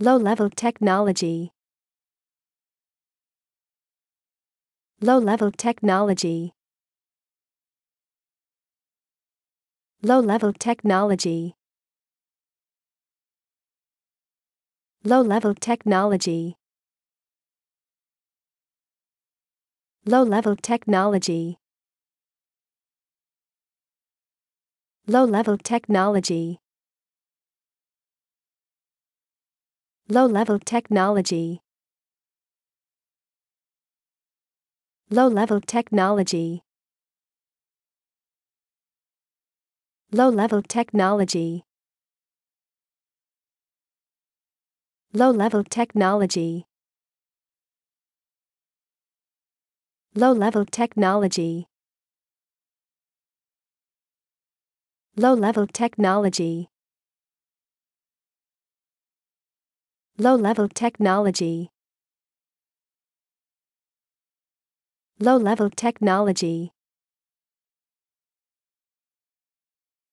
Low-level technology Low-level technology Low-level technology Low-level technology Low-level technology Low-level technology Low-level technology. Low-level technology. Low-level technology. Low-level technology. Low-level technology. Low-level technology. Low-level technology Low-level technology